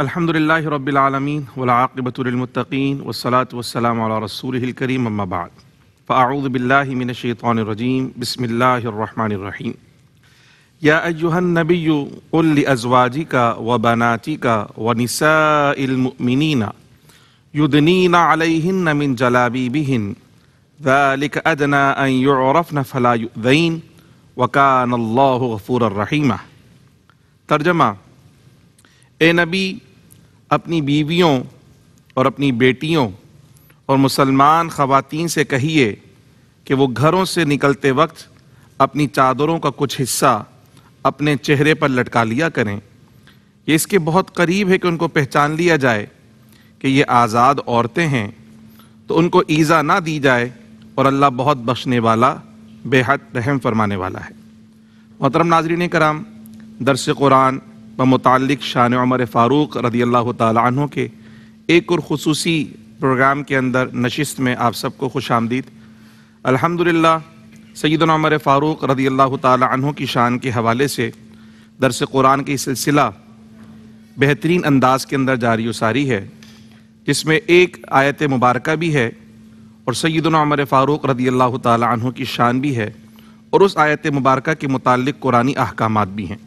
الحمد لله رب العالمين والعاقبة للمتقين والصلاة والسلام على رسوله الكريم أما بعد فأعوذ بالله من الشيطان الرجيم بسم الله الرحمن الرحيم يا أيها النبي قل لأزواجك وبناتك ونساء المؤمنين يدنين عليهن من جلابيبهن ذلك أدنى أن يعرفن فلا يؤذين وكان الله غفورا رحيما ترجمة اے نبی अपनी बीवियों और अपनी बेटियों और मुसलमान ख़वातीन से कहिए कि वो घरों से निकलते वक्त अपनी चादरों का कुछ हिस्सा अपने चेहरे पर लटका लिया करें ये इसके बहुत करीब है कि उनको पहचान लिया जाए कि ये आज़ाद औरतें हैं तो उनको ईज़ा ना दी जाए और अल्लाह बहुत बख्शने वाला बेहद रहम फरमाने वाला है मोहतरम नाजरीन कराम दरस कुरान ब शान उमर फ़ारूक रदी अल्लाह तहों के एक और खसूसी प्रोग्राम के अंदर नशस्त में आप सबको खुश आमदीद अलहमदिल्ला सैदन उमर फ़ारूक रदी अल्लाह तहों की शान के हवाले से दरस कुरान की सिलसिला बेहतरीन अंदाज के अंदर जारी उसारी है जिसमें एक आयत मुबारक भी है और सैदन उमर फ़ारूक रदी अल्लाह तहों की शान भी है और उस आयत मुबारक के मुतल कुरानी अहकाम भी हैं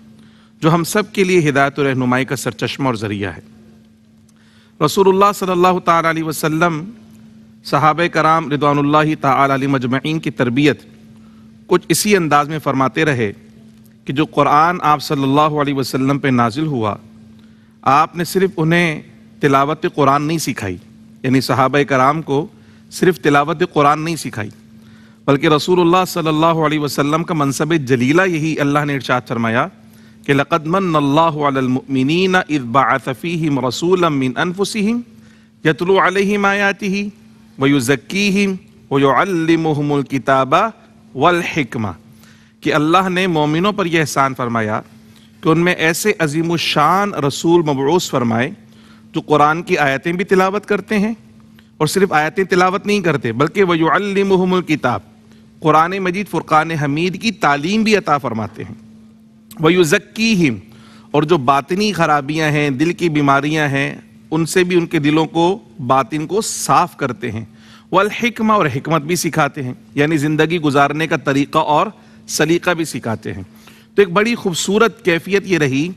जो हम सब के लिए हिदायत और रहनुमाई का सरचश्मा और ज़रिया है रसूलुल्लाह सल्लल्लाहु ताला अलैहि वसल्लम सहाब कराम रिदवानुल्लाह ताली मजमैन की तरबियत कुछ इसी अंदाज में फरमाते रहे कि जो कुरान आप सल्लल्लाहु अलैहि वसल्लम पे नाजिल हुआ आपने सिर्फ उन्हें तिलावत कुरान नहीं सिखाई यानी सहाब कराम को सिर्फ तिलावत कुरान नहीं सिखाई बल्कि रसूलुल्लाह सल्लल्लाहु अलैहि वसल्लम का मनसब जलीला यही अल्लाह ने इर्शाद फरमाया कि लक़द मन अल्लाहमिन इबाफ़ीम रसूलमिन अनफुसम यतलु अलहिम आयाति वयुज़क्कीम वयुअलमकिताबा वलहिकमा कि अल्लाह ने मोमिनों पर यह एहसान फरमाया कि उनमें ऐसे अजीम शान रसूल मबरूस फरमाए जो कुरान की आयतें भी तिलावत करते हैं और सिर्फ आयतें तिलावत नहीं करते बल्कि किताब कुरान मजीद फ़ुरक़ान हमीद की तालीम भी अता फरमाते हैं वयुजक्की ही और जो बातनी खराबियां हैं दिल की बीमारियां हैं उनसे भी उनके दिलों को बातिन को साफ करते हैं वलहिकमा और हिकमत भी सिखाते हैं यानी ज़िंदगी गुजारने का तरीक़ा और सलीका भी सिखाते हैं तो एक बड़ी खूबसूरत कैफियत ये रही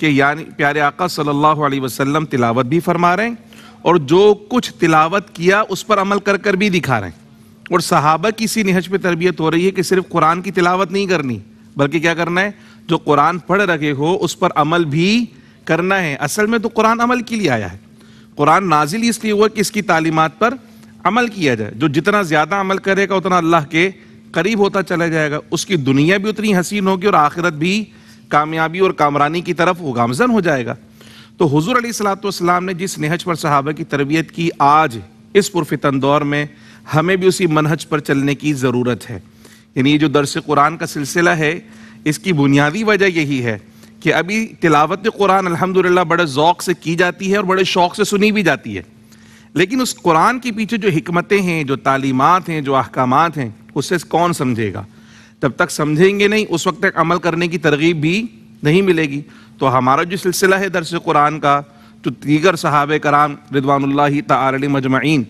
कि यानी प्यारे आका सल्लल्लाहु अलैहि वसल्लम तिलावत भी फरमा रहे हैं और जो कुछ तिलावत किया उस पर अमल कर कर भी दिखा रहे हैं और सहाबा की इसी नहज पे तरबियत हो रही है कि सिर्फ कुरान की तिलावत नहीं करनी बल्कि क्या करना है जो कुरान पढ़ रहे हो उस पर अमल भी करना है असल में तो कुरान अमल के लिए आया है कुरान नाजिल इसलिए हुआ कि इसकी तालीमत पर अमल किया जाए जो जितना ज़्यादा अमल करेगा उतना अल्लाह के करीब होता चला जाएगा उसकी दुनिया भी उतनी हसीन होगी और आखिरत भी कामयाबी और कामरानी की तरफ वो गामजन हो जाएगा तो हजूर सलाम ने जिस नहज पर सहाबा की तरबियत की आज इस पुरफितन दौर में हमें भी उसी मनहज पर चलने की ज़रूरत है यानी ये जो दरस कुरान का सिलसिला है इसकी बुनियादी वजह यही है कि अभी तिलावत कुरान अल्हम्दुलिल्लाह बड़े ज़ौक़ से की जाती है और बड़े शौक़ से सुनी भी जाती है लेकिन उस कुरान के पीछे जो हमतें हैं जो तालीमत हैं जो अहकाम हैं उससे कौन समझेगा तब तक समझेंगे नहीं उस वक्त तक अमल करने की तरगीब भी नहीं मिलेगी तो हमारा जो सिलसिला है दरस कुरान का जो तो दीगर साहब कराम रिदवानल्ला तारल मजमाइन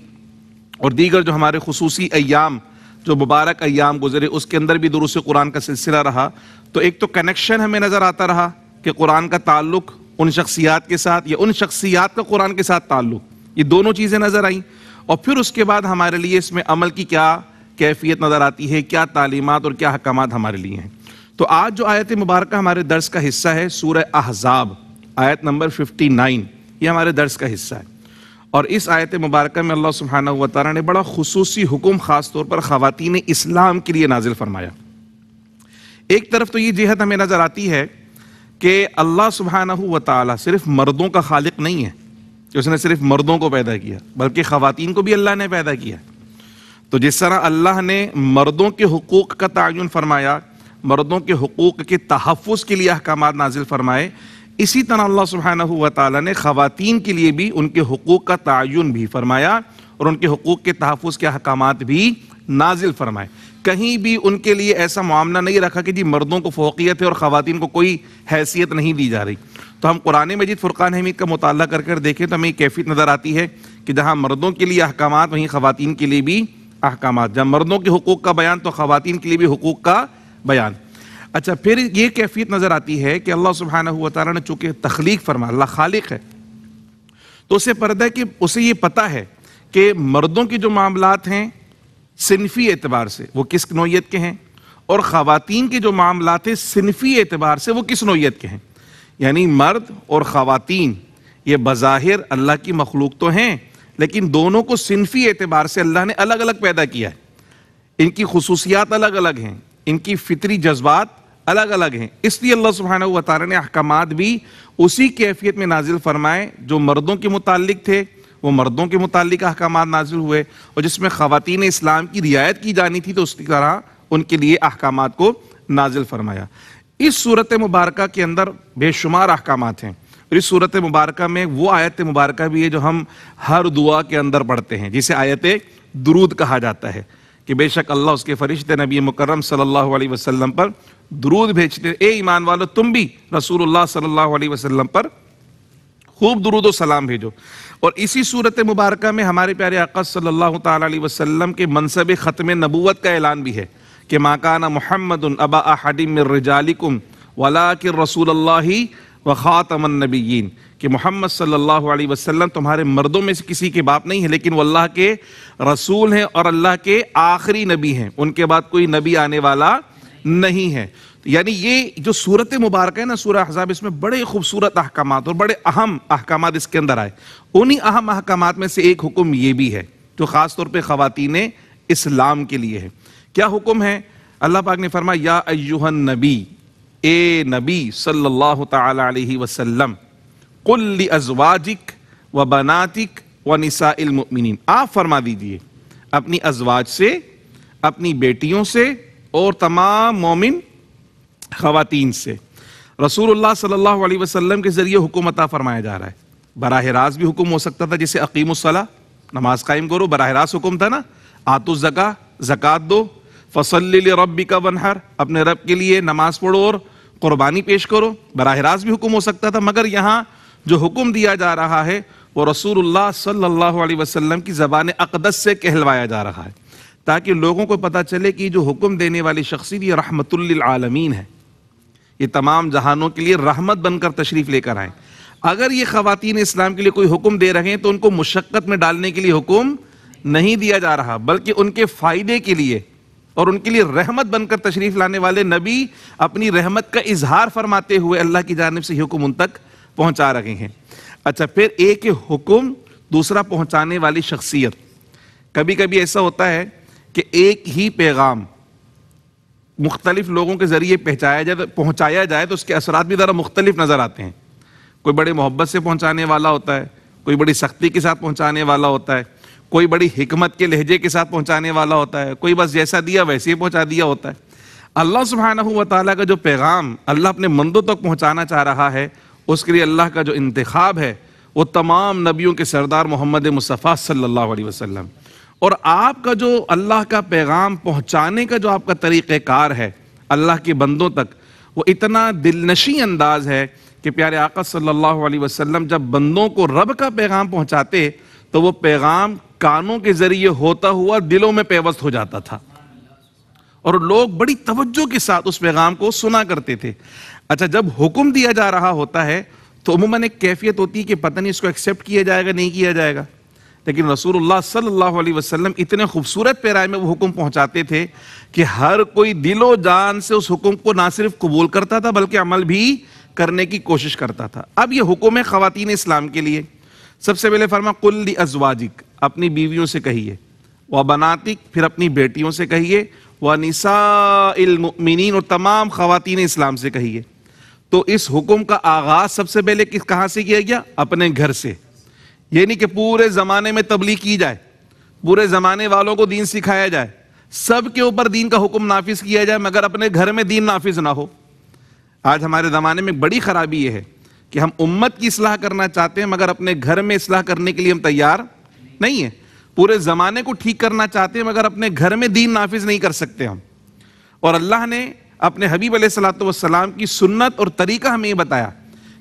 और दीगर जो हमारे खसूसी अयाम जो मुबारक अयाम गुजरे उसके अंदर भी दुरुस्त कुरान का सिलसिला रहा तो एक तो कनेक्शन हमें नज़र आता रहा कि कुरान का ताल्लुक उन शख्सियात के साथ या उन शख्सियात का कुरान के साथ ताल्लुक ये दोनों चीज़ें नज़र आईं और फिर उसके बाद हमारे लिए इसमें अमल की क्या कैफियत नज़र आती है क्या तालीमत और क्या अहकाम हमारे लिए हैं तो आज जो आयत मुबारक हमारे दर्स का हिस्सा है सूर अहजाब आयत नंबर फिफ्टी नाइन ये हमारे दर्स का हिस्सा है और इस आयत मुबारक में अल्लाह सुबहाना तारा ने बड़ा खसूसी हुक्म ख़ास तौर पर खातन इस्लाम के लिए नाजिल फरमाया एक तरफ तो ये जिहत हमें नज़र आती है कि अल्लाह सुबहाना वाली सिर्फ मर्दों का खालिक नहीं है कि उसने सिर्फ मर्दों को पैदा किया बल्कि खातन को भी अल्लाह ने पैदा किया तो जिस तरह अल्लाह ने मर्दों के हकूक़ का तयन फरमाया मर्दों के हकूक़ के तहफ़ के लिए अहकाम नाजिल फरमाए इसी तरह अल्लाह सुबहाना वाली ने ख़वान के लिए भी उनके हकूक़ का तयन भी फरमाया और उनके हकूक़ के तहफ़ के अहकाम भी नाजिल फरमाए कहीं भी उनके लिए ऐसा मामला नहीं रखा कि जी मर्दों को फोकियत है और ख़वान को कोई हैसियत नहीं दी जा रही तो हम कुरान मजीद फुरक़ान हमीद का मुताल कर कर देखें तो हमें कैफियत नज़र आती है कि जहाँ मर्दों के लिए अहकाम वहीं ख़वान के लिए भी अहकाम जहाँ मर्दों के हकूक़ का बयान तो ख़वान के लिए भी हकूक़ का बयान अच्छा फिर ये कैफियत नज़र आती है कि अल्लाह सुबहाना हुआ तारा ने चूँकि तख्लीक फरमा अल्लाह खालिक है तो उसे पर्दा कि उसे ये पता है कि मर्दों के जो मामला हैं सिनफी एतबार से वो किस नोयत के हैं और ख़वातीन के जो मामला हैं सिनफी एतबार से वो किस नोयत के हैं यानी मर्द और ख़वातीन ये बज़ाहिर अल्लाह की मखलूक तो हैं लेकिन दोनों को सिनफी एतबार से अल्लाह ने अलग अलग पैदा किया है इनकी खसूसियात अलग अलग हैं इनकी फितरी जज्बात अलग अलग हैं इसलिए अल्लाह सुबहाना वाली ने अहकाम भी उसी कैफियत में नाजिल फरमाए जो मर्दों के मुतालिक थे वो मर्दों के मुतालिक अहकाम नाजिल हुए और जिसमें ख़वान इस्लाम की रियायत की जानी थी तो उसकी तरह उनके लिए अहकाम को नाजिल फरमाया इस सूरत मुबारक के अंदर बेशुमार अहकाम हैं और इस सूरत मुबारक में वो आयत मुबारक भी है जो हम हर दुआ के अंदर पढ़ते हैं जिसे आयत दरूद कहा जाता है कि बेशक अल्लाह उसके फरिश्ते नबी मुकर्रम सल्लल्लाहु अलैहि वसल्लम पर दुरूद भेजते ए ईमान वालों तुम भी रसूलुल्लाह सल्लल्लाहु अलैहि वसल्लम पर खूब दरूद सलाम भेजो और इसी सूरत मुबारक में हमारे प्यारे आका सल्लल्लाहु अलैहि वसल्लम के मनसब ख़त्म नबूवत का ऐलान भी है कि माकाना मोहम्मद अबा हडिम रजालिकुम वला के रसूल व ख़ातमन नबीन कि मोहम्मद सल्लल्लाहु अलैहि वसल्लम तुम्हारे मर्दों में से किसी के बाप नहीं है लेकिन वो अल्लाह के रसूल हैं और अल्लाह के आखिरी नबी हैं उनके बाद कोई नबी आने वाला नहीं है यानी ये जो सूरत मुबारक है ना सूर अहजाब इसमें बड़े खूबसूरत अहकाम और बड़े अहम अहकाम इसके अंदर आए उन्हीं अहम अहकाम में से एक हुक्म ये भी है जो ख़ास तौर पर ख़वान इस्लाम के लिए है क्या हुक्म है अल्लाह पाक ने फरमा या अयुहन नबी ए नबी सल्लल्लाहु अलैहि वसल्लम कुल अजवाजिक व बनातिक व निसा इलमिन आप फरमा दीजिए अपनी अजवाज से अपनी बेटियों से और तमाम मोमिन खातन से रसूलुल्लाह सल्लल्लाहु अलैहि वसल्लम के ज़रिए हुकूमता फरमाया जा रहा है बराह रास्त भी हुक्म हो सकता था जैसे अकीमसला नमाज कायम करो बरह रास हुक्म था ना आतु जका जक़ात दो फसल रब्बी का वनहर अपने रब के लिए नमाज पढ़ो और क़ुरबानी पेश करो बराह रास्त भी हुक्म हो सकता था मगर यहाँ जो हुक्म दिया जा रहा है वो रसूलुल्लाह सल्लल्लाहु अलैहि वसल्लम की ज़बान अकदस से कहलवाया जा रहा है ताकि लोगों को पता चले कि जो हुक्म देने वाली शख्सियत ये रहमतुल्लआलमीन है ये तमाम जहानों के लिए रहमत बनकर तशरीफ़ लेकर आएँ अगर ये ख़वान इस्लाम के लिए कोई हुक्म दे रहे हैं तो उनको मुशक्क़त में डालने के लिए हुक्म नहीं दिया जा रहा बल्कि उनके फ़ायदे के लिए और उनके लिए रहमत बनकर तशरीफ़ लाने वाले नबी अपनी रहमत का इजहार फरमाते हुए अल्लाह की जानब से हुक्म उन तक पहुंचा रहे हैं अच्छा फिर एक हुक्म दूसरा पहुंचाने वाली शख्सियत कभी कभी ऐसा होता है कि एक ही पैगाम मुख्तलिफ लोगों के ज़रिए पहचाया जाए पहुँचाया जाए तो उसके असरात भी ज़रा मुख्तलिफ नज़र आते हैं कोई बड़े मोहब्बत से पहुँचाने वाला होता है कोई बड़ी सख्ती के साथ पहुँचाने वाला होता है कोई बड़ी हिकमत के लहजे के साथ पहुँचाने वाला होता है कोई बस जैसा दिया वैसे ही पहुँचा दिया होता है अल्लाह सुबहाना व ताली का जो पैगाम अल्लाह अपने मंदों तक पहुँचाना चाह रहा है उसके लिए अल्लाह का जो इंतखब है वो तमाम नबियों के सरदार मोहम्मद मुस्तफ़ा सल्ला वसलम और आपका जो अल्लाह का पैगाम पहुँचाने का जो आपका तरीक़ार है अल्लाह के बंदों तक वो इतना दिलनशी अंदाज है कि प्यारे आका सल्ला वसलम जब बंदों को रब का पैगाम पहुँचाते तो वह पैगाम कानों के ज़रिए होता हुआ दिलों में पेवस्त हो जाता था और लोग बड़ी तवज्जो के साथ उस पैगाम को सुना करते थे अच्छा जब हुक्म दिया जा रहा होता है तो उमूमन एक कैफियत होती है कि पता नहीं इसको एक्सेप्ट किया जाएगा नहीं किया जाएगा लेकिन रसूलुल्लाह सल्लल्लाहु अलैहि वसल्लम इतने खूबसूरत पैराए में वो हुक्म पहुंचाते थे कि हर कोई दिलो जान से उस हुक्म को ना सिर्फ कबूल करता था बल्कि अमल भी करने की कोशिश करता था अब ये हुक्म है ख़वातीन इस्लाम के लिए सबसे पहले फरमा कुल्ली अजवाजिक अपनी बीवियों से कहिए व बनातिक फिर अपनी बेटियों से कहिए व निसामिन और तमाम खातन इस्लाम से कही है तो इस हुक्म का आगाज सबसे पहले किस कहाँ से किया गया अपने घर से ये नहीं कि पूरे ज़माने में तबलीग की जाए पूरे ज़माने वालों को दीन सिखाया जाए सब के ऊपर दीन का हुक्म नाफिज किया जाए मगर अपने घर में दीन नाफिज ना हो आज हमारे ज़माने में बड़ी ख़राबी यह है कि हम उम्मत की असलाह करना चाहते हैं मगर अपने घर में असलाह करने के लिए हम तैयार नहीं है पूरे जमाने को ठीक करना चाहते हैं मगर अपने घर में दीन नाफिज नहीं कर सकते हम और अल्लाह ने अपने हबीब सलाम की सुन्नत और तरीका हमें बताया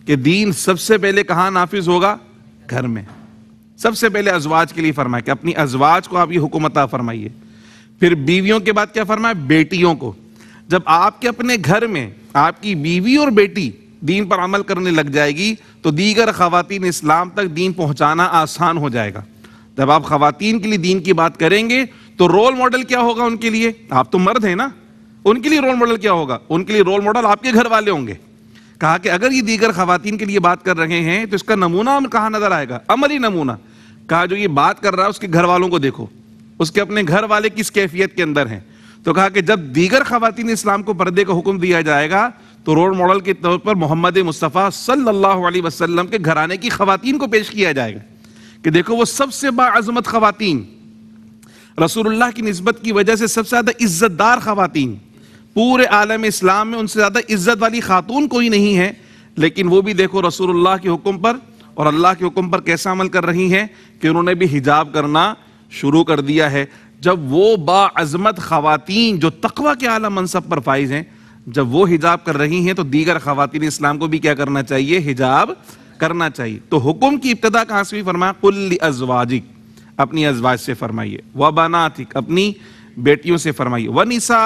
कि दीन सबसे पहले कहाँ नाफिज होगा घर में सबसे पहले अजवाज के लिए फरमाया कि अपनी अजवाज को आप ये हुकूमता फरमाइए फिर बीवियों के बाद क्या फरमाया बेटियों को जब आपके अपने घर में आपकी बीवी और बेटी दीन पर अमल करने लग जाएगी तो दीगर खातन इस्लाम तक दीन पहुंचाना आसान हो जाएगा जब आप खातन के लिए दीन की बात करेंगे तो रोल मॉडल क्या होगा उनके लिए आप तो मर्द हैं ना उनके लिए रोल मॉडल क्या होगा उनके लिए रोल मॉडल आपके घर वाले होंगे कहा कि अगर ये दीगर खातन के लिए बात कर रहे हैं तो इसका नमूना हम कहाँ नजर आएगा अमली नमूना कहा जो ये बात कर रहा है उसके घर वालों को देखो उसके अपने घर वाले किस कैफियत के अंदर हैं तो कहा कि जब दीगर खातन इस्लाम को पर्दे का हुक्म दिया जाएगा तो रोल मॉडल के तौर पर मोहम्मद मुस्तफ़ा सल्लल्लाहु अलैहि वसल्लम के घराने की खातन को पेश किया जाएगा कि देखो वो सबसे बाज़मत खातन रसूलुल्लाह की नस्बत की वजह से सबसे ज़्यादा इज़्ज़तदार खातन पूरे आलम इस्लाम में उनसे ज़्यादा इज़्ज़त वाली खातून कोई नहीं है लेकिन वो भी देखो रसूलुल्लाह के हुक्म पर और अल्लाह के हुक्म पर कैसा अमल कर रही हैं कि उन्होंने भी हिजाब करना शुरू कर दिया है जब वो बाज़मत खातन जो तकवा के आला मनसब पर फाइज हैं जब वो हिजाब कर रही हैं तो दीगर खातन इस्लाम को भी क्या करना चाहिए हिजाब करना चाहिए तो हुक्म की इब्तदा कहां से भी फरमाया कुल अजवाजिक अपनी अजवाज से फरमाइए व बनातिक अपनी बेटियों से फरमाइए व निसा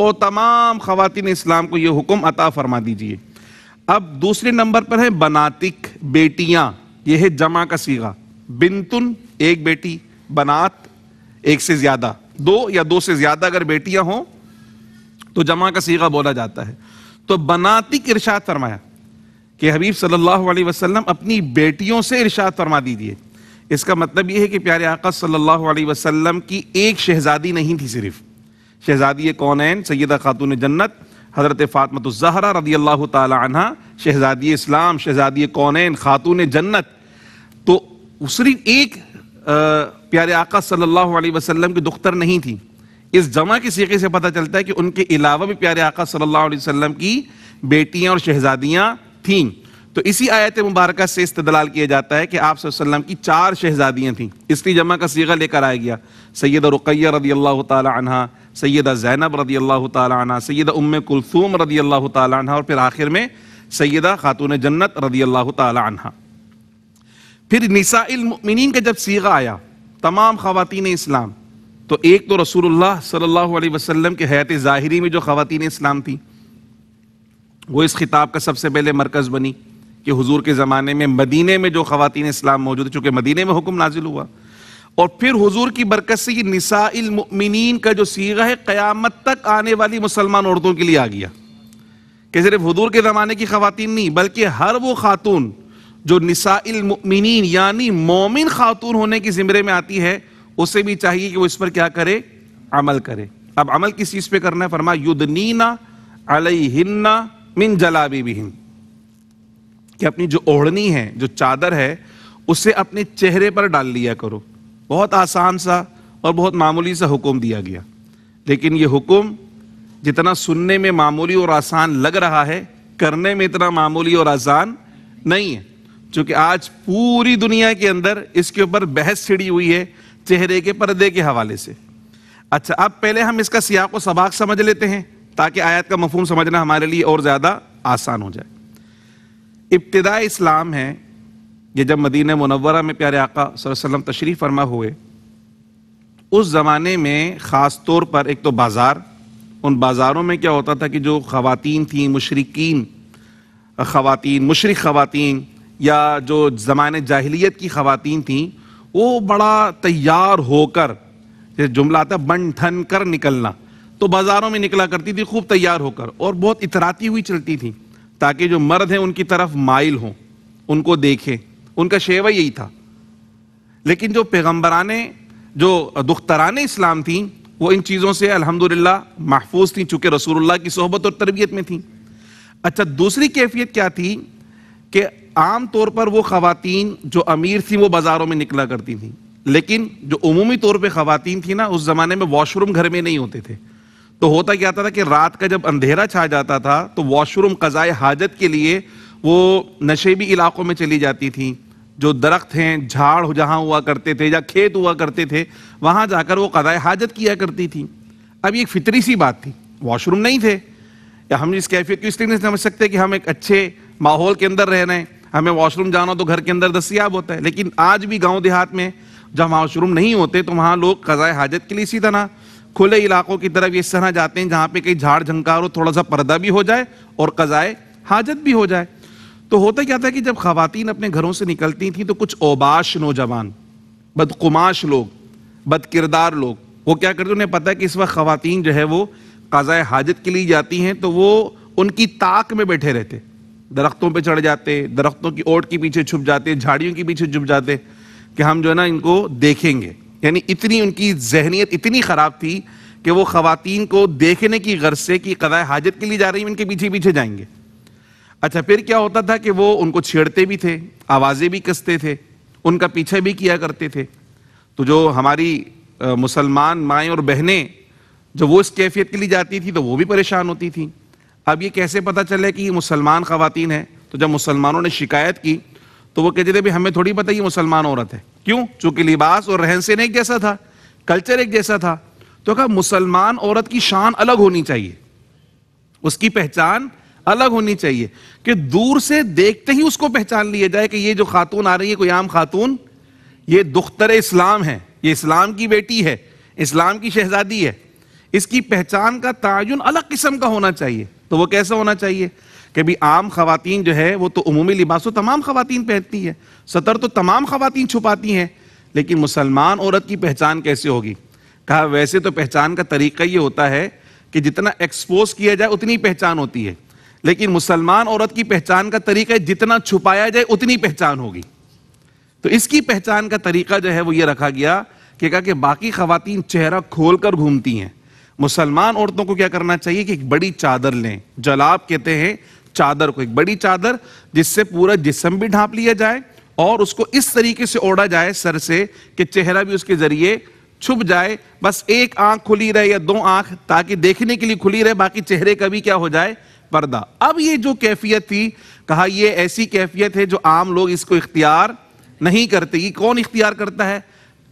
और तमाम खातिन इस्लाम को यह हुक्म अता फरमा दीजिए अब दूसरे नंबर पर है बनातिक बेटियां यह है जमा का सीगा बिनतुन एक बेटी बनात एक से ज्यादा दो या दो से ज्यादा अगर बेटियां हों तो जमा का सीगा बोला जाता है तो बनातिक इर्शाद फरमाया कि हबीब सल्लल्लाहु अलैहि वसल्लम अपनी बेटियों से इरशाद फरमा दीजिए इसका मतलब यह है कि प्यारे आका सल्लल्लाहु अलैहि वसल्लम की एक शहजादी नहीं थी सिर्फ शहजादी है सैदा खातून जन्नत हज़रत ज़हरा रदी अल्लाह तहा शहजादी इस्लाम शहजादी कौन खातून जन्नत तो उसरी एक प्यारे आका सल्लल्लाहु अलैहि वसल्लम की दुख्तर नहीं थी इस जमा के सीखे से पता चलता है कि उनके अलावा भी प्यारे आका सल्लल्लाहु अलैहि वसल्लम की बेटियां और शहजादियां थीं तो इसी आयत मुबारक से इस्तलाल किया जाता है कि आप सल्लम की चार शहजादियाँ थीं इसलिए जमा का सीगा लेकर आया गया सैद रुकैया रदी अल्लाह तहा सैद जैनब रदी अल्लाह तहा सैद उम कुलसूम रदी अल्लाह तहा और फिर आखिर में सैदा खातून जन्नत रदी अल्लाह तहा फिर निसामिन का जब सीगा आया तमाम खवतिन इस्लाम तो एक तो रसूलुल्लाह सल्लल्लाहु अलैहि वसल्लम के हयात ज़ाहरी में जो ख़वान इस्लाम थी वो इस खिताब का सबसे पहले मरकज़ बनी कि हुजूर के ज़माने में मदीने में जो ख़वान इस्लाम मौजूद है चूँकि मदीने में हुक्म नाजिल हुआ और फिर हुजूर की बरकत से ये निसामिन का जो सीगा है क़यामत तक आने वाली मुसलमान औरतों के लिए आ गया कि सिर्फ हुजूर के ज़माने की ख़वान नहीं बल्कि हर वो खातून जो निसामिन यानी मोमिन खातून होने की ज़िमरे में आती है उसे भी चाहिए कि वो इस पर क्या करे अमल करे अब अमल किस चीज़ पर करना है फरमा युदनीना अलहिन्ना मिन जलाबी भी कि अपनी जो ओढ़नी है जो चादर है उसे अपने चेहरे पर डाल लिया करो बहुत आसान सा और बहुत मामूली सा हुक्म दिया गया लेकिन ये हुक्म जितना सुनने में मामूली और आसान लग रहा है करने में इतना मामूली और आसान नहीं है क्योंकि आज पूरी दुनिया के अंदर इसके ऊपर बहस छिड़ी हुई है चेहरे के पर्दे के हवाले से अच्छा अब पहले हम इसका सियाक व सबाक समझ लेते हैं ताकि आयत का मफहम समझना हमारे लिए और ज़्यादा आसान हो जाए इब्तदा इस्लाम है ये जब मदीन मनवरा में प्यारे आका वसल्लम तशरीफ़ फरमा हुए उस ज़माने में ख़ास तौर पर एक तो बाज़ार उन बाज़ारों में क्या होता था कि जो ख़वातीन थी मशरकिन खातन मशरक ख़वातीन या जो ज़मान जाहलीत की ख़वातीन थी वो बड़ा तैयार होकर जुमला आता बन ठन कर निकलना तो बाजारों में निकला करती थी खूब तैयार होकर और बहुत इतराती हुई चलती थी ताकि जो मर्द हैं उनकी तरफ माइल हों उनको देखें उनका शेवा यही था लेकिन जो पैगम्बरान जो दुख्तरान इस्लाम थी वो इन चीज़ों से अल्हम्दुलिल्लाह महफूज थी चूँकि रसूलुल्लाह की सोहबत और तरबियत में थी अच्छा दूसरी कैफियत क्या थी कि आम तौर पर वो खातन जो अमीर थी वो बाज़ारों में निकला करती थी लेकिन जो अमूमी तौर पर ख़वातीन थी ना उस ज़माने में वॉशरूम घर में नहीं होते थे तो होता क्या था कि रात का जब अंधेरा छा जाता था तो वॉशरूम कज़ाए हाजत के लिए वो नशेबी इलाकों में चली जाती थी जो दरख्त हैं झाड़ जहाँ हुआ करते थे या खेत हुआ करते थे वहाँ जाकर वो कज़ाए हाजत किया करती थी अब एक फितरी सी बात थी वॉशरूम नहीं थे या हम इस कैफियत को इसलिए नहीं समझ सकते कि हम एक अच्छे माहौल के अंदर रह रहे हैं हमें वॉशरूम जाना तो घर के अंदर दस्तियाब होता है लेकिन आज भी गाँव देहात में जब वॉशरूम नहीं होते तो वहाँ लोग कज़ाए हाजत के लिए इसी तरह खुले इलाकों की तरफ इस तरह जाते हैं जहाँ पे कहीं झाड़ झंकार हो थोड़ा सा पर्दा भी हो जाए और कज़ाए हाजत भी हो जाए तो होता क्या था कि जब खातन अपने घरों से निकलती थी तो कुछ ओबाश नौजवान बदकुमाश लोग बदकिरदार लोग वो क्या करते उन्हें पता है कि इस वक्त खातन जो है वो कज़ाए हाजत के लिए जाती हैं तो वो उनकी ताक में बैठे रहते दरख्तों पर चढ़ जाते दरख्तों की ओट के पीछे छुप जाते झाड़ियों के पीछे छुप जाते कि हम जो है ना इनको देखेंगे यानी इतनी उनकी जहनीत इतनी ख़राब थी कि वो खातन को देखने की गर्ज से कि कदाए हाजत के लिए जा रही उनके पीछे पीछे जाएंगे अच्छा फिर क्या होता था कि वो उनको छेड़ते भी थे आवाज़ें भी कसते थे उनका पीछे भी किया करते थे तो जो हमारी मुसलमान माएँ और बहनें जब वो इस कैफियत के लिए जाती थी तो वो भी परेशान होती थी अब ये कैसे पता चले कि ये मुसलमान ख़वान है तो जब मुसलमानों ने शिकायत की तो वो कहते थे भाई हमें थोड़ी पता ये मुसलमान औरत है क्यों चूंकि लिबास और रहन सहन एक जैसा था कल्चर एक जैसा था तो कहा मुसलमान औरत की शान अलग होनी चाहिए उसकी पहचान अलग होनी चाहिए कि दूर से देखते ही उसको पहचान लिया जाए कि ये जो खातून आ रही है कोई आम खातून ये दुख्तर इस्लाम है ये इस्लाम की बेटी है इस्लाम की शहजादी है इसकी पहचान का तायुन अलग किस्म का होना चाहिए तो वो कैसा होना चाहिए कि भाई आम खातन जो है वो तो अमूमी लिबास तो तमाम खातन पहनती है सतर तो तमाम खातन छुपाती हैं लेकिन मुसलमान औरत की पहचान कैसे होगी कहा वैसे तो पहचान का तरीका ये होता है कि जितना एक्सपोज किया जाए उतनी पहचान होती है लेकिन मुसलमान औरत की पहचान का तरीका जितना छुपाया जाए उतनी पहचान होगी तो इसकी पहचान का तरीका जो है वो ये रखा गया कि कहा कि बाकी खातन चेहरा खोल कर घूमती हैं मुसलमान औरतों को क्या करना चाहिए कि एक बड़ी चादर लें जलाब कहते हैं चादर को एक बड़ी चादर जिससे पूरा जिसम भी ढांप लिया जाए और उसको इस तरीके से ओढ़ा जाए सर से कि चेहरा भी उसके जरिए छुप जाए बस एक आंख खुली रहे या दो आंख ताकि देखने के लिए खुली रहे बाकी चेहरे का भी क्या हो जाए पर्दा अब ये जो कैफियत थी कहा ये ऐसी कैफियत है जो आम लोग इसको इख्तियार नहीं करते ये कौन इख्तियार करता है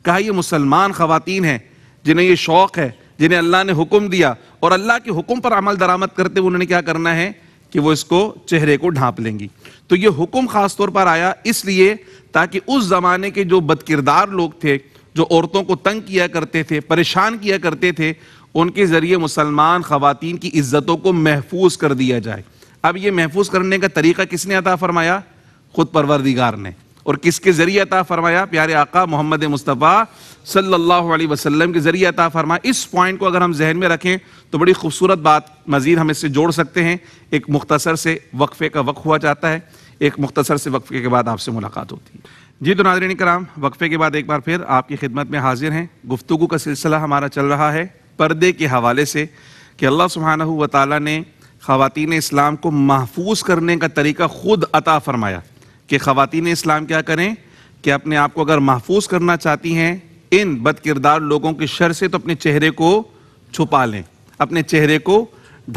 कहा ये मुसलमान खातन हैं जिन्हें ये शौक है जिन्हें अल्लाह ने हुक्म दिया और अल्लाह के हुक्म पर अमल दरामद करते हुए उन्होंने क्या करना है कि वो इसको चेहरे को ढांप लेंगी तो ये हुक्म ख़ास तौर पर आया इसलिए ताकि उस ज़माने के जो बदकिरदार लोग थे जो औरतों को तंग किया करते थे परेशान किया करते थे उनके ज़रिए मुसलमान ख़वान की इज़्ज़तों को महफूज कर दिया जाए अब ये महफूज करने का तरीका किसने अता फरमाया खुद परवरदिगार ने और किसके जरिए अता फरमाया प्यारे आका मोहम्मद मुस्तफ़ा सल्लल्लाहु अलैहि वसल्लम के जरिए अता फरमाया इस पॉइंट को अगर हम जहन में रखें तो बड़ी खूबसूरत बात मज़ीद हम इससे जोड़ सकते हैं एक मुख्तसर से वक्फ़े का वक्त हुआ जाता है एक मुख्तसर से वक्फ़े के बाद आपसे मुलाकात होती है जी तो नाजरन कराम वक्फ़े के बाद एक बार फिर आपकी खिदमत में हाजिर हैं गुफ्तु का सिलसिला हमारा चल रहा है पर्दे के हवाले से कि अल्लाह सुबहाना व ताली ने ख़वान इस्लाम को महफूज करने का तरीका खुद अता फरमाया कि खातन इस्लाम क्या करें कि अपने आप को अगर महफूज करना चाहती हैं इन बद किरदार लोगों की शर से तो अपने चेहरे को छुपा लें अपने चेहरे को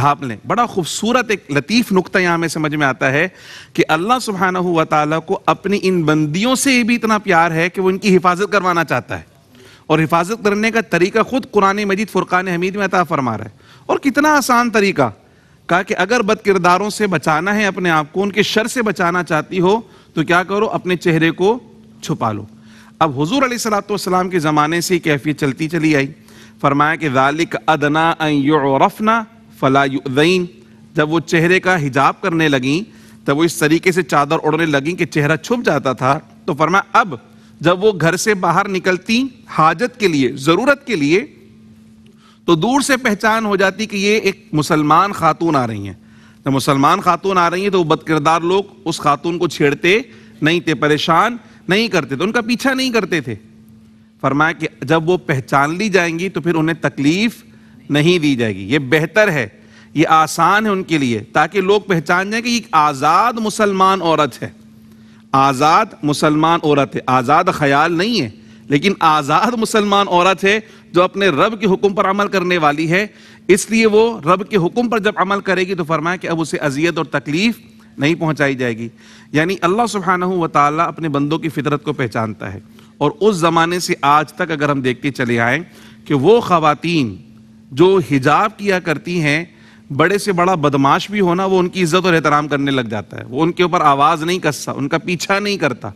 ढाप लें बड़ा खूबसूरत एक लतीफ़ नुकता यहाँ में समझ में आता है कि अल्लाह सुबहाना हुआ तला को अपनी इन बंदियों से भी इतना प्यार है कि वो इनकी हिफाजत करवाना चाहता है और हिफाजत करने का तरीका खुद कुरान मजीद फुरकान हमीद में अता फरमा रहा है और कितना आसान तरीका कहा कि अगर बद किरदारों से बचाना है अपने आप को उनके शर से बचाना चाहती हो तो क्या करो अपने चेहरे को छुपा लो अब हजूर सलाम के ज़माने से कैफियत चलती चली आई फरमाया कि जालिक अदना रफना फलाउद्दीन जब वो चेहरे का हिजाब करने लगी तब वो इस तरीके से चादर ओढ़ने लगी कि चेहरा छुप जाता था तो फरमाया अब जब वो घर से बाहर निकलती हाजत के लिए ज़रूरत के लिए तो दूर से पहचान हो जाती कि ये एक मुसलमान खातून आ रही हैं जब मुसलमान खातून आ रही हैं तो वो बदकिरदार लोग उस खातून को छेड़ते नहीं थे परेशान नहीं करते थे उनका पीछा नहीं करते थे फरमाया कि जब वो पहचान ली जाएंगी तो फिर उन्हें तकलीफ नहीं दी जाएगी ये बेहतर है ये आसान है उनके लिए ताकि लोग पहचान जाए कि एक आज़ाद मुसलमान औरत है आज़ाद मुसलमान औरत है आज़ाद ख्याल नहीं है लेकिन आज़ाद मुसलमान औरत है जो अपने रब के हुक्म पर अमल करने वाली है इसलिए वो रब के हुक्म पर जब अमल करेगी तो फरमाया कि अब उसे अजियत और तकलीफ़ नहीं पहुंचाई जाएगी यानी अल्लाह सुबहाना व ताली अपने बंदों की फितरत को पहचानता है और उस ज़माने से आज तक अगर हम देखते चले आए कि वो ख़वातीन जो हिजाब किया करती हैं बड़े से बड़ा बदमाश भी होना वो उनकी इज्जत और एहतराम करने लग जाता है वो उनके ऊपर आवाज़ नहीं कसता उनका पीछा नहीं करता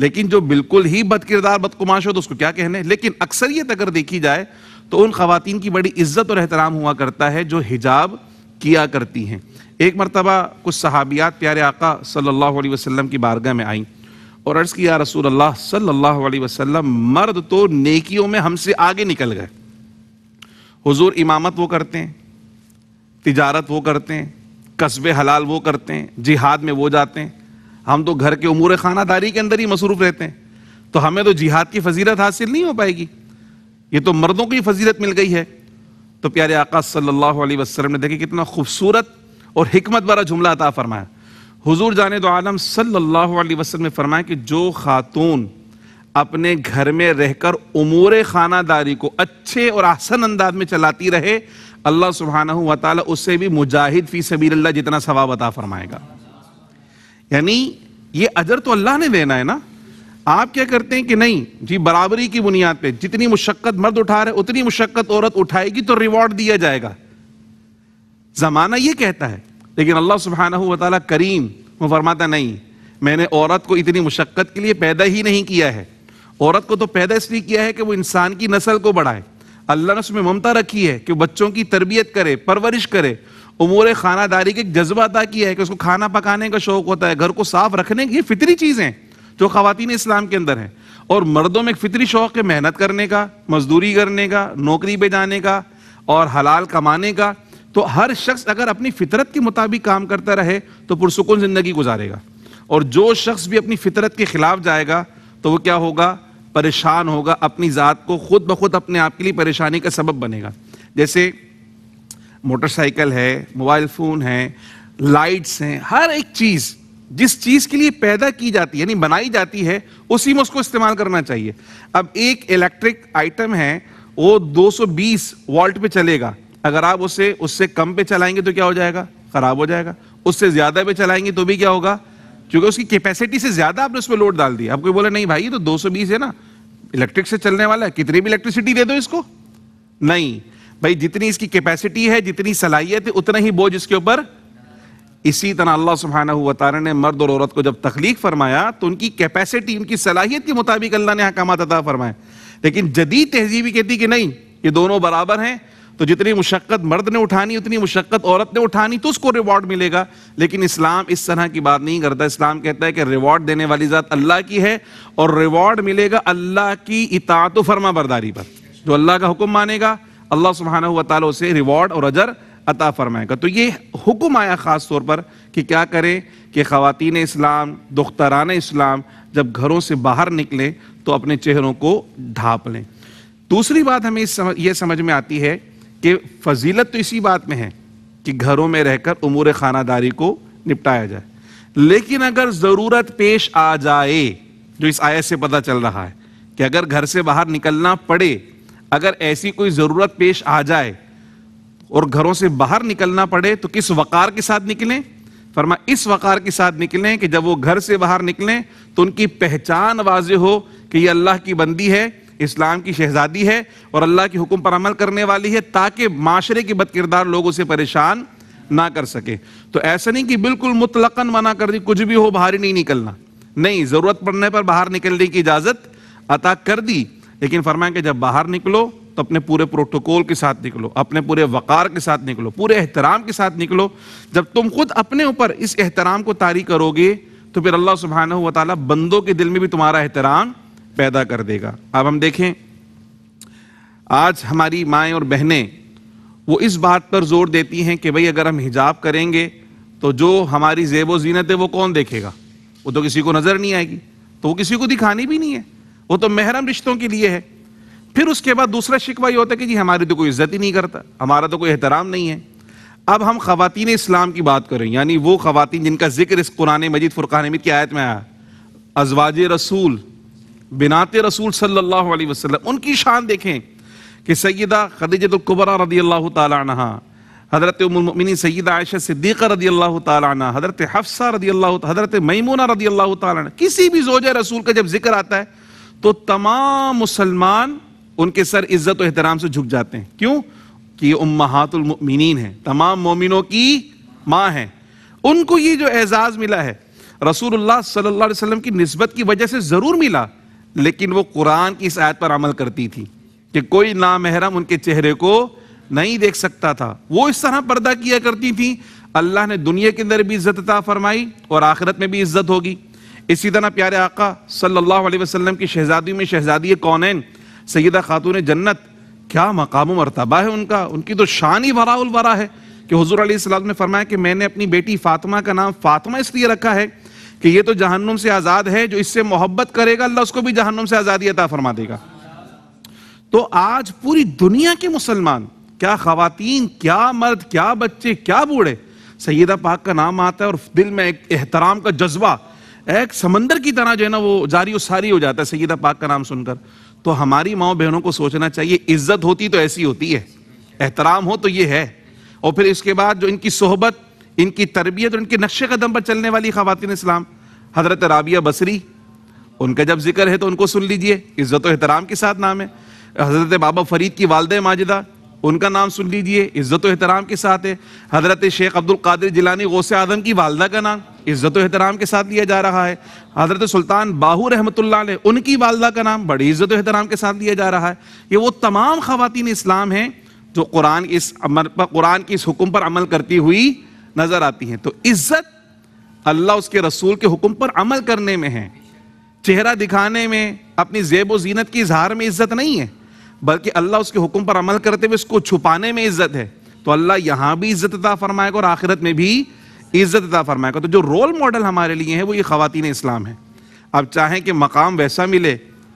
लेकिन जो बिल्कुल ही बद किरदार बदकुमाश हो तो उसको क्या कहने लेकिन अक्सरियत अगर देखी जाए तो उन खातन की बड़ी इज्जत और एहतराम हुआ करता है जो हिजाब किया करती हैं एक मरतबा कुछ सहाबियात प्यारे आका सल्लल्लाहु अलैहि वसल्लम की बारगाह में आईं और अर्ज़ किया रसूल अल्लाह सल्लल्लाहु अलैहि वसल्लम मर्द तो नेकियों में हमसे आगे निकल गए हुजूर इमामत वो करते हैं तिजारत वो करते हैं कस्बे हलाल वो करते हैं जिहाद में वो जाते हैं हम तो घर के उमूर खानादारी के अंदर ही मसरूफ रहते हैं तो हमें तो जिहाद की फजीलत हासिल नहीं हो पाएगी ये तो मर्दों की फजीलत मिल गई है तो प्यारे आकाश सल्लल्लाहु अलैहि वसल्लम ने देखिए कितना खूबसूरत और हिकमत वाला जुमला अता फरमाया हुजूर जाने दो आलम सल्लल्लाहु अलैहि वसल्लम ने फरमाया कि जो खातून अपने घर में रहकर उमूर खानादारी को अच्छे और आसन अंदाज में चलाती रहे अल्लाह सुबहाना वाली उससे भी मुजाहिद फ़ी सबीर जितना सवाब अता फरमाएगा यानी ये अजर तो अल्लाह ने देना है ना आप क्या करते हैं कि नहीं जी बराबरी की बुनियाद पे जितनी मुशक्कत मर्द उठा रहे उतनी मुशक्कत औरत उठाएगी तो रिवॉर्ड दिया जाएगा जमाना ये कहता है लेकिन अल्लाह सुबहाना वाली करीम वो फरमाता नहीं मैंने औरत को इतनी मुशक्कत के लिए पैदा ही नहीं किया है औरत को तो पैदा इसलिए किया है कि वो इंसान की नस्ल को बढ़ाए अल्लाह ने उसमें ममता रखी है कि बच्चों की तरबियत करे परवरिश करे उमूर खानादारी के जज्बा अदा किया है कि उसको खाना पकाने का शौक होता है घर को साफ रखने की फितरी चीज़ें जो खातन इस्लाम के अंदर हैं और मर्दों में एक फितरी शौक है मेहनत करने का मजदूरी करने का नौकरी पे जाने का और हलाल कमाने का तो हर शख्स अगर अपनी फितरत के मुताबिक काम करता रहे तो पुरसकून ज़िंदगी गुजारेगा और जो शख्स भी अपनी फितरत के ख़िलाफ़ जाएगा तो वो क्या होगा परेशान होगा अपनी ज़ात को खुद ब खुद अपने आप के लिए परेशानी का सबब बनेगा जैसे मोटरसाइकिल है मोबाइल फ़ोन है लाइट्स हैं हर एक चीज़ जिस चीज़ के लिए पैदा की जाती है यानी बनाई जाती है उसी में उसको इस्तेमाल करना चाहिए अब एक इलेक्ट्रिक आइटम है वो 220 वोल्ट पे चलेगा अगर आप उसे उससे कम पे चलाएंगे तो क्या हो जाएगा ख़राब हो जाएगा उससे ज़्यादा पे चलाएंगे तो भी क्या होगा क्योंकि उसकी कैपेसिटी से ज़्यादा आपने उसमें लोड डाल दिया आपको बोला नहीं भाई ये तो 220 है ना इलेक्ट्रिक से चलने वाला है कितनी भी इलेक्ट्रिसिटी दे दो इसको नहीं भाई जितनी इसकी कैपेसिटी है जितनी सलाहियत है उतना ही बोझ इसके ऊपर इसी तरह अल्लाह सुबहाना वारा ने मर्द और औरत को जब तख्लीक फरमाया तो उनकी कैपेसिटी उनकी सलाहियत के मुताबिक अल्लाह ने अहकाम अदा फरमाए लेकिन जदीद तहजीबी कहती कि नहीं ये दोनों बराबर हैं तो जितनी मुशक्क़त मर्द ने उठानी उतनी मुशक्क़त औरत ने उठानी तो उसको रिवॉर्ड मिलेगा लेकिन इस्लाम इस तरह की बात नहीं करता इस्लाम कहता है कि रिवॉर्ड देने वाली ज़ात अल्लाह की है और रिवॉर्ड मिलेगा अल्लाह की इतात फरमा बरदारी पर जो अल्लाह का हुक्म मानेगा अल्लाह सुबहाना हुआ ताली उसे रिवॉर्ड और अजर अता फरमाएगा तो ये हुक्म आया ख़ास तौर पर कि क्या करें कि खातिन इस्लाम दुख्तरान इस्लाम जब घरों से बाहर निकलें तो अपने चेहरों को ढाँप लें दूसरी बात हमें इस समझ, ये समझ में आती है कि फजीलत तो इसी बात में है कि घरों में रहकर उमूर खानादारी को निपटाया जाए लेकिन अगर ज़रूरत पेश आ जाए जो इस आयत से पता चल रहा है कि अगर घर से बाहर निकलना पड़े अगर ऐसी कोई जरूरत पेश आ जाए और घरों से बाहर निकलना पड़े तो किस वकार के साथ निकलें फरमा इस वकार के साथ निकलें कि जब वो घर से बाहर निकलें तो उनकी पहचान वाज हो कि ये अल्लाह की बंदी है इस्लाम की शहजादी है और अल्लाह के हुक्म पर अमल करने वाली है ताकि माशरे के बदकिरदार लोग उसे परेशान ना कर सके तो ऐसा नहीं कि बिल्कुल मुतलकन मना कर दी कुछ भी हो बाहर ही नहीं निकलना नहीं ज़रूरत पड़ने पर बाहर निकलने की इजाज़त अता कर दी लेकिन फरमाया कि जब बाहर निकलो तो अपने पूरे प्रोटोकॉल के साथ निकलो अपने पूरे वक़ार के साथ निकलो पूरे एहतराम के साथ निकलो जब तुम खुद अपने ऊपर इस एहतराम को तारी करोगे तो फिर अल्लाह सुबहान हुआ ताली बंदों के दिल में भी तुम्हारा एहतराम पैदा कर देगा अब हम देखें आज हमारी माएँ और बहनें वो इस बात पर जोर देती हैं कि भाई अगर हम हिजाब करेंगे तो जो हमारी जेब व जीनत है वो कौन देखेगा वो तो किसी को नज़र नहीं आएगी तो वो किसी को दिखानी भी नहीं है वो तो महरम रिश्तों के लिए है फिर उसके बाद दूसरा शिकवा ये होता है कि जी हमारी तो कोई इज्जत ही नहीं करता हमारा तो कोई एहतराम नहीं है अब हम खातन इस्लाम की बात करें यानी वो खातन जिनका जिक्र इस कुरान मजीद फुरकान की आयत में आया अजवाज रसूल बिनात रसूल सल्लल्लाहु अलैहि वसल्लम उनकी शान देखें कि सैदा खदीजतुल्कुबरा रदी अल्लाह तहा हज़रत उमिन सैद आयशा सिद्दीक़ रदी अल्लाह तला हज़रत हफ्सा रदी अल्लाह हज़रत मैमूना रदी अल्लाह तला किसी भी जोज रसूल का जब जिक्र आता है तो तमाम मुसलमान उनके सर इज्जत और एहतराम से झुक जाते हैं क्यों कि ये उम्मातुलमिन है तमाम मोमिनों की माँ है उनको ये जो एजाज़ मिला है रसूलुल्लाह सल्लल्लाहु अलैहि वसल्लम की नस्बत की वजह से ज़रूर मिला लेकिन वो कुरान की इस आयत पर अमल करती थी कि कोई नामहरम उनके चेहरे को नहीं देख सकता था वो इस तरह पर्दा किया करती थी अल्लाह ने दुनिया के अंदर भी इज्जत फरमाई और आखिरत में भी इज्जत होगी इसी तरह प्यारे आका सल्लल्लाहु अलैहि वसल्लम की शहजादी में शहजादी कौन है सैदा खातून जन्नत क्या मकाम मरतबा है उनका उनकी तो शान ही वराउल वरा है कि हजूर अलीसम ने फरमाया कि मैंने अपनी बेटी फातिमा का नाम फातिमा इसलिए रखा है कि ये तो जहन्नुम से आज़ाद है जो इससे मोहब्बत करेगा अल्लाह उसको भी जहन्नुम से आज़ादी अता फरमा देगा तो आज पूरी दुनिया के मुसलमान क्या खातन क्या मर्द क्या बच्चे क्या बूढ़े सैदा पाक का नाम आता है और दिल में एक एहतराम का जज्बा एक समंदर की तरह जो है ना वो जारी सारी हो जाता है सैदा पाक का नाम सुनकर तो हमारी माओ बहनों को सोचना चाहिए इज्जत होती तो ऐसी होती है एहतराम हो तो ये है और फिर इसके बाद जो इनकी सोहबत इनकी तरबियत और इनके नक्शे कदम पर चलने वाली खातिन इस्लाम हजरत राबिया बसरी उनका जब जिक्र है तो उनको सुन लीजिए इज्जत एहतराम के साथ नाम है हजरत बाबा फरीद की वालद माजिदा उनका नाम सुन लीजिए इज़्ज़त एहतराम के साथ है हज़रत शेख अब्दुल कादिर जिलानी गौसे आदम की वालदा का नाम इज़्ज़त एहतराम के साथ लिया जा रहा है हज़रत सुल्तान बाहू रहमत ने उनकी वालदा का नाम बड़ी इज़्ज़त एहतराम के साथ लिया जा रहा है ये वो तमाम ख़वान इस्लाम हैं जो कुरान इस अमर पर कुरान की इस हुक्म पर अमल करती हुई नज़र आती हैं तो इज़्ज़त अल्लाह उसके रसूल के हुक्म पर अमल करने में है चेहरा दिखाने में अपनी जेब व जीनत की इजहार में इज़्ज़त नहीं है बल्कि अल्लाह उसके हुक्म पर अमल करते हुए उसको छुपाने में इज्जत है तो अल्लाह यहाँ भी इज्जत अदा फरमाएगा और आखिरत में भी इज्जत अदा फरमाएगा तो जो रोल मॉडल हमारे लिए है वो ये ख़वान इस्लाम है अब चाहें कि मकाम वैसा मिले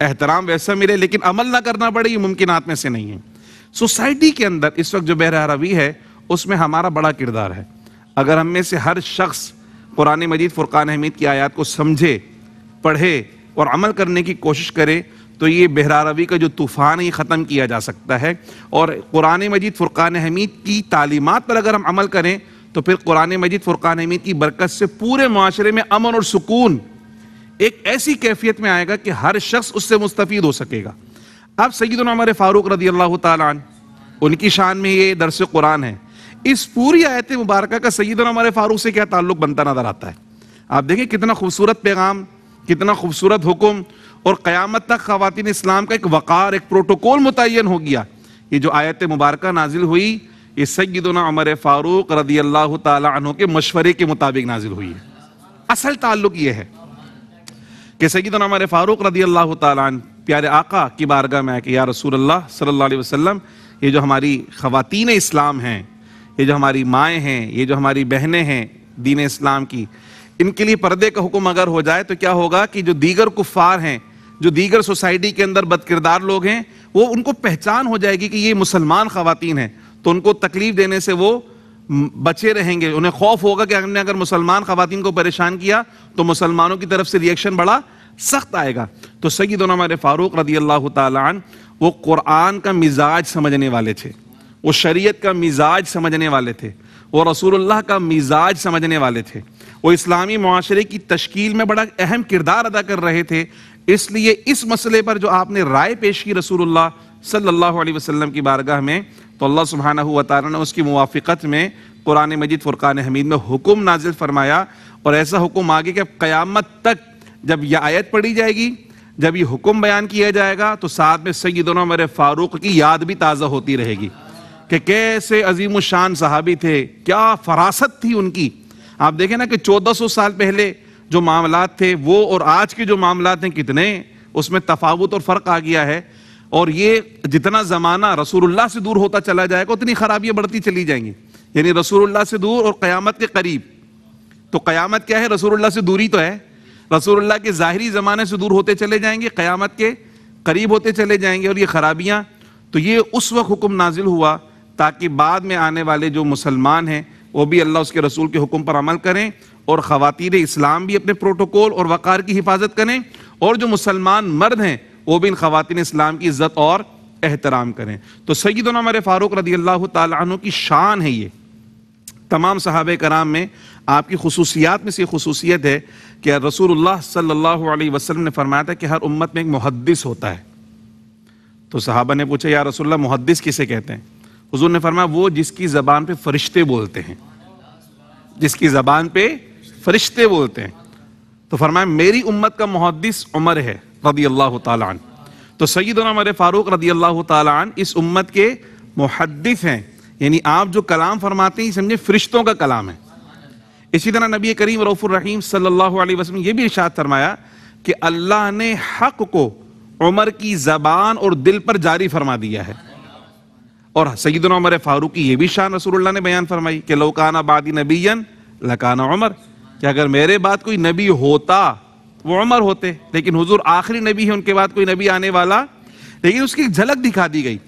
एहतराम वैसा मिले लेकिन अमल ना करना पड़े ये मुमकिन में से नहीं है सोसाइटी के अंदर इस वक्त जो बहरारवी है उसमें हमारा बड़ा किरदार है अगर हम में से हर शख्स कुरान मजीद फ़ुरक़ान हमीद की आयात को समझे पढ़े और अमल करने की कोशिश करे तो ये बहरा रवि का जो तूफ़ान ये ख़त्म किया जा सकता है और कुरान मजीद फ़ुरान हमीद की तालीमत पर अगर हम अमल करें तो फिर कुरान मजीद फ़ुरान हमीद की बरकत से पूरे माशरे में अमन और सुकून एक ऐसी कैफियत में आएगा कि हर शख्स उससे मुस्तफ़ हो सकेगा अब सईद नमर फ़ारूक रदी अल्लाह तान उनकी शान में ये दरस कुरान है इस पूरी आयत मुबारक का सईद नमर फ़ारूक से क्या ताल्लुक़ बनता नज़र आता है आप देखें कितना खूबसूरत पैगाम कितना खूबसूरत हुक्म और क़यामत तक ख़वान इस्लाम का एक वक़ार एक प्रोटोकॉल मुतन हो गया ये जो आयत मुबारक नाजिल हुई ये सैदना अमर फ़ारूक रदी अल्लाह तु के मशवरे के मुताबिक नाजिल हुई है असल ताल्लुक ये है कि सैदना अमर फ़ारूक रदी अल्लाह तन प्यारे आका की बारगाह में आया कि या रसूल अल्लाह सल्ला वसम ये जो हमारी ख़वान इस्लाम हैं ये जो हमारी माएँ हैं ये जो हमारी बहनें हैं दीन इस्लाम की इनके लिए पर्दे का हुक्म अगर हो जाए तो क्या होगा कि जो दीगर कुफार हैं जो दीगर सोसाइटी के अंदर बदकिरदार लोग हैं वो उनको पहचान हो जाएगी कि ये मुसलमान खवतिन हैं तो उनको तकलीफ देने से वो बचे रहेंगे उन्हें खौफ होगा कि हमने अगर मुसलमान खातन को परेशान किया तो मुसलमानों की तरफ से रिएक्शन बड़ा सख्त आएगा तो सही दोनों हमारे फारूक रदी अल्लाह तन वो कुरान का मिजाज समझने वाले थे वो शरीयत का मिजाज समझने वाले थे वो रसूलुल्लाह का मिजाज समझने वाले थे वो इस्लामी माशरे की तश्कील में बड़ा अहम किरदार अदा कर रहे थे इसलिए इस मसले पर जो आपने राय पेश की रसूलुल्लाह सल्लल्लाहु अलैहि वसल्लम की बारगाह में तो अल्लाह सुबहाना तारा ने उसकी मुआफ़त में कुरान मजीद फ़ुरक़ान हमीद में हुक्म नाजिल फरमाया और ऐसा हुक्म आगे कि क़यामत तक जब यह आयत पढ़ी जाएगी जब ये हुक्म बयान किया जाएगा तो साथ में दोनों मेरे फ़ारूक की याद भी ताज़ा होती रहेगी कि कैसे अजीम शान साहबी थे क्या फरासत थी उनकी आप देखें ना कि 1400 साल पहले जो मामला थे वो और आज के जो मामला हैं कितने उसमें तफावत और फ़र्क आ गया है और ये जितना ज़माना रसूलुल्लाह से दूर होता चला जाएगा उतनी खराबियाँ बढ़ती चली जाएंगी यानी रसूलुल्लाह से दूर और क़यामत के करीब तो क़यामत क्या है रसूलुल्लाह से दूरी तो है रसूलुल्लाह के ज़ाहरी ज़माने से दूर होते चले जाएंगे क़यामत के करीब होते चले जाएंगे और ये खराबियाँ तो ये उस वक्त हुक्म नाजिल हुआ ताकि बाद में आने वाले जो मुसलमान हैं वो भी अल्लाह उसके रसूल के हुक्म पर अमल करें और ख़वातिर इस्लाम भी अपने प्रोटोकॉल और वक़ार की हिफाजत करें और जो मुसलमान मर्द हैं वो भी इन ख़वातिन इस्लाम की इज़्ज़त और एहतराम करें तो सैदन हमारे फ़ारूक रदी अल्लाह तु की शान है ये तमाम सहाब कराम में आपकी खसूसियात में से खसूसियत है कि रसूल सल्लल्लाहु अलैहि वसल्लम ने फरमाया था कि हर उम्मत में एक मुहदस होता है तो सहाबा ने पूछा या रसोल्ला मुहदस किसे कहते हैं हुजूर ने फरमाया वो जिसकी जबान पे फरिश्ते बोलते हैं जिसकी जबान पे फरिश्ते बोलते हैं तो फरमाया मेरी उम्मत का मुहदस उमर है रदी अल्लाह तन तो सईदना उमर फारूक रदी अल्लाह तन इस उम्मत के मुहदस हैं यानी आप जो कलाम फरमाते हैं समझे फरिश्तों का कलाम है इसी तरह नबी करीम रऊफ़ुररहीम सल्लल्लाहु अलैहि वसल्लम ये भी इशाद फरमाया कि अल्लाह ने हक को उमर की जबान और दिल पर जारी फरमा दिया है और सईद उमर फारूक की यह भी शान रसूलुल्लाह ने बयान फरमाई कि लौकाना बादी नबीन लकाना उमर कि अगर मेरे बाद कोई नबी होता वो उमर होते लेकिन हुजूर आखिरी नबी है उनके बाद कोई नबी आने वाला लेकिन उसकी झलक दिखा दी गई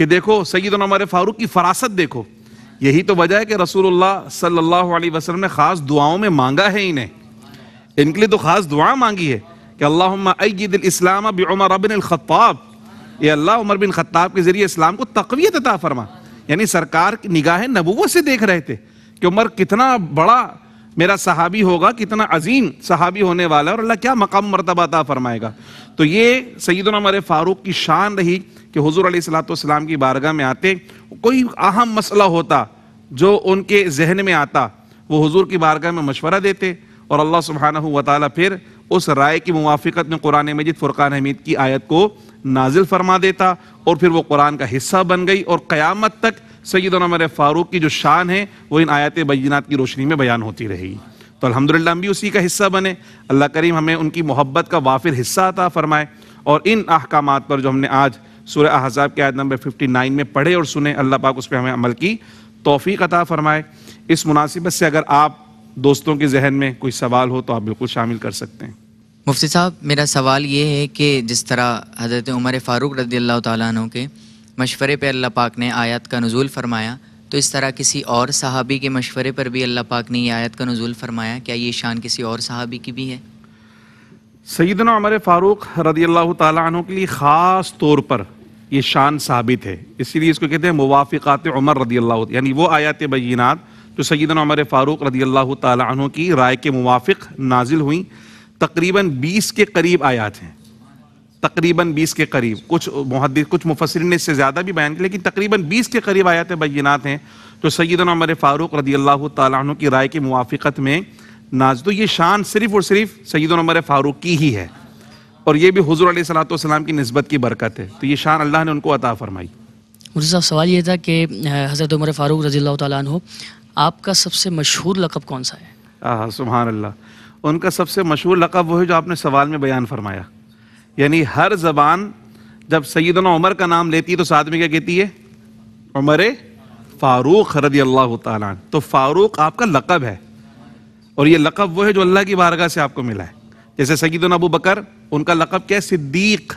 कि देखो सईद उमर फारूक की फरासत देखो यही तो वजह है कि रसूलुल्लाह सल्लल्लाहु अलैहि वसल्लम ने ख़ास दुआओं में मांगा है इन्हें इनके लिए तो ख़ास दुआ मांगी है कि अल्लाह अयदिल इस्लाम अब उमर अबिन ख़त्ताब ये अल्लाह उमर बिन खत्ताब के ज़रिए इस्लाम को तकवीत अता फरमा यानी सरकार की निगाहें नबूत से देख रहे थे कि उमर कितना बड़ा मेरा सहाबी होगा कितना अजीम सहाबी होने वाला है और अल्लाह क्या मकाम मरतबा अता फरमाएगा तो ये सैदन मेरे फ़ारूक की शान रही कि हजूर सलाम की बारगाह में आते कोई अहम मसला होता जो उनके जहन में आता वो हजूर की बारगाह में मशवरा देते और अल्लाह सुबहाना वाली फिर उस राय की मुआफ़त में कुरान मजिद फ़ुरक़ान हमीद की आयत को नाजिल फरमा देता और फिर वो कुरान का हिस्सा बन गई और क़यामत तक सैद उमर फ़ारूक की जो शान है वो इन आयत बैनात की रोशनी में बयान होती रही तो अलहमदिल्ला हम भी उसी का हिस्सा बने अल्लाह करीम हमें उनकी मोहब्बत का वाफिर हिस्सा अता फ़रमाए और इन अहकाम पर जो हमने आज सुर अहजाब के आयत नंबर 59 में पढ़े और सुने अल्लाह पाक उस पर हमें अमल की तोफ़ी अता फ़रमाए इस मुनासिबत से अगर आप दोस्तों के जहन में कोई सवाल हो तो आप बिल्कुल शामिल कर सकते हैं मुफ्ती साहब मेरा सवाल ये है कि जिस तरह हज़रत उमर फ़ारूक रदी अल्लाह तु के मशवरे पर अल्लाह पाक ने आयत का नज़ुल फरमाया तो इस तरह किसी और सहाबी के मशवरे पर भी अल्लाह पाक ने यह आयत का नज़ुल फरमाया क्या ये शान किसी और सहाबी की भी है सईदन उमर फ़ारूक रदी अल्लाह तु के लिए ख़ास तौर पर यह शान साबित है इसीलिए इसको कहते हैं मुवाफ़ात उमर रदी अल्लाह यानी वो आयात बैनात जो तो सैदन उमर फ़ारूक रदी अल्लाह तु की राय के मुआफ़ नाजिल हुई तकरीबन बीस के करीब आयात हैं तकरीबन बीस के करीब कुछ मुहद कुछ मुफसर ने इससे ज़्यादा भी बयान किया लेकिन तकरीबन बीस के करीब आयात बैनात हैं जो तो सैदन उमर फ़ारूक रदी अल्लाह तु की राय के मुआफ़त में नाज तो ये शान सिर्फ़ और सिर्फ सैदन उमर फ़ारूक की ही है और ये भी हजूर सलाम की नस्बत की बरकत है तो ये शान अल्लाह ने उनको अता फरमाई मुझे साहब सवाल ये था कि हज़रत उमर फ़ारूक रज़ी तु आपका सबसे मशहूर लकब कौन सा है सुबहान अल्लाह उनका सबसे मशहूर लकब वो है जो आपने सवाल में बयान फरमाया यानी हर जबान जब सैदना उमर का नाम लेती है तो साथ में क्या कहती है उमर फ़ारूक रदी अल्लाह तो फ़ारूक आपका लकब है और ये लकब वो है जो अल्लाह की बारगाह से आपको मिला है जैसे सईदन अबू बकर उनका लकब क्या है सिद्दीक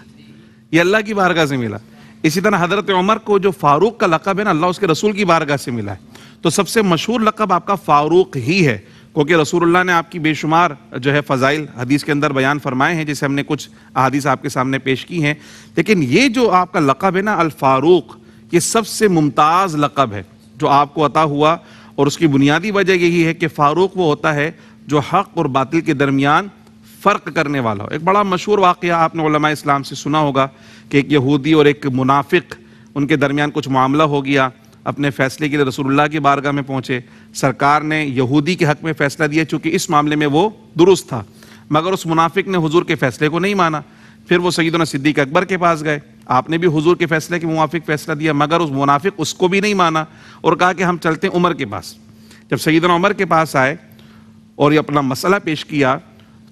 ये अल्लाह की बारगाह से मिला इसी तरह हजरत उमर को जो फ़ारूक का लकब है ना अल्लाह उसके रसूल की बारगाह से मिला है तो सबसे मशहूर लकब आपका फारूक ही है क्योंकि रसूलुल्लाह ने आपकी बेशुमार जो है फ़जाइल हदीस के अंदर बयान फरमाए हैं जिसे हमने कुछ अदीस आपके सामने पेश की हैं लेकिन ये जो आपका लकब है ना अलफारूक ये सबसे मुमताज़ लकब है जो आपको अता हुआ और उसकी बुनियादी वजह यही है कि फ़ारूक वो होता है जो हक और बातिल के दरमियान फ़र्क करने वाला हो एक बड़ा मशहूर वाक़ आपने इस्लाम से सुना होगा कि एक यहूदी और एक मुनाफिक उनके दरमियान कुछ मामला हो गया अपने फैसले के लिए रसूलुल्लाह की बारगाह में पहुंचे सरकार ने यहूदी के हक में फैसला दिया चूँकि इस मामले में वो दुरुस्त था मगर उस मुनाफिक ने हजूर के फैसले को नहीं माना फिर वो सईदना सिद्दीक अकबर के पास गए आपने भी हुजूर के फैसले के मुआफिक फैसला दिया मगर उस मुनाफिक उसको भी नहीं माना और कहा कि हम चलते हैं उमर के पास जब सईदना उमर के पास आए और ये अपना मसला पेश किया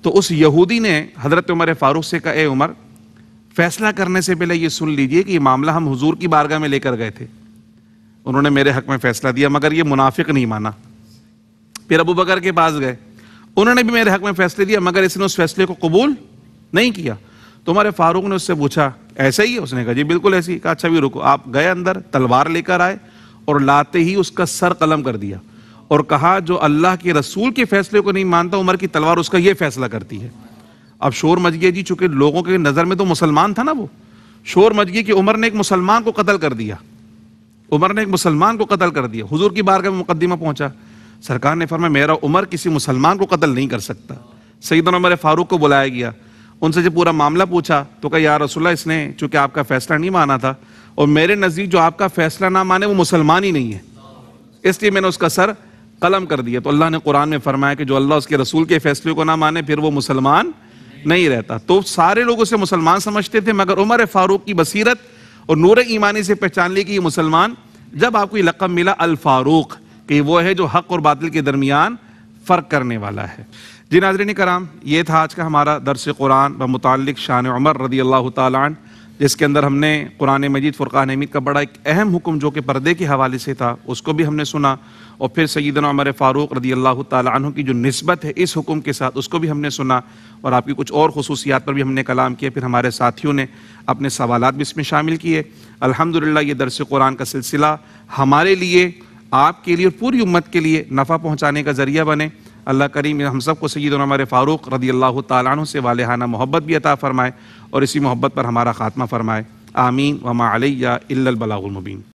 तो उस यहूदी ने हज़रत उमर फ़ारूक से कहा ए उमर फैसला करने से पहले ये सुन लीजिए कि ये मामला हम हुजूर की बारगाह में लेकर गए थे उन्होंने मेरे हक में फैसला दिया मगर ये मुनाफिक नहीं माना फिर अबू बकर के पास गए उन्होंने भी मेरे हक में फैसले दिया मगर इसने उस फैसले को कबूल नहीं किया तो हमारे फारूक ने उससे पूछा ऐसा ही है उसने कहा जी बिल्कुल ऐसी कहा अच्छा भी रुको आप गए अंदर तलवार लेकर आए और लाते ही उसका सर कलम कर दिया और कहा जो अल्लाह के रसूल के फैसले को नहीं मानता उमर की तलवार उसका यह फैसला करती है अब शोर मच गया जी चूंकि लोगों के नज़र में तो मुसलमान था ना वो शोर मच गया कि उमर ने एक मुसलमान को कत्ल कर दिया उमर ने एक मुसलमान को कत्ल कर दिया हुजूर की बारगाह में मुकदमा पहुंचा सरकार ने फरमाया मेरा उमर किसी मुसलमान को कत्ल नहीं कर सकता सईदन उमर फारूक को बुलाया गया उनसे जब पूरा मामला पूछा तो कहा यार रसुल्ला इसने चूंकि आपका फैसला नहीं माना था और मेरे नज़दीक जो आपका फैसला ना माने वो मुसलमान ही नहीं है इसलिए मैंने उसका सर कलम कर दिया तो अल्लाह ने कुरान में फरमाया कि जो अल्लाह उसके रसूल के फैसले को ना माने फिर वो मुसलमान नहीं रहता तो सारे लोग उसे मुसलमान समझते थे मगर उमर फारूक की बसीरत और नूर ईमानी से पहचान ली कि ये मुसलमान जब आपको ये लकब मिला अल फारूक कि वो है जो हक और बादल के दरमियान फ़र्क करने वाला है जी नाजरीन कराम ये था आज का हमारा दरस कुरान व मुतल शान उमर रदी अल्लाह त जिसके अंदर हमने कुरान मजीद फ़ुरान हमीद का बड़ा एक अहम हुक्म जो कि पर्दे के हवाले से था उसको भी हमने सुना और फिर सईदन उमर फ़ारूक रदी अल्लाह तु की जो नस्बत है इस हुक्म के साथ उसको भी हमने सुना और आपकी कुछ और खसूसियात पर भी हमने कलाम किया फिर हमारे साथियों ने अपने सवाल भी इसमें शामिल किए अलहमदिल्ला ये दरस कुरान का सिलसिला हमारे लिए आपके लिए और पूरी उम्मत के लिए नफ़ा पहुँचाने का ज़रिया बने अल्लाह करीम हम सब को और हमारे फ़ारूक रदी अल्लाह तु से वालहाना मोहब्बत भी अता फ़रमाए और इसी मोहब्बत पर हमारा ख़ात्मा फ़रमाए आमीन वमा अलैया इल्लल मुबीन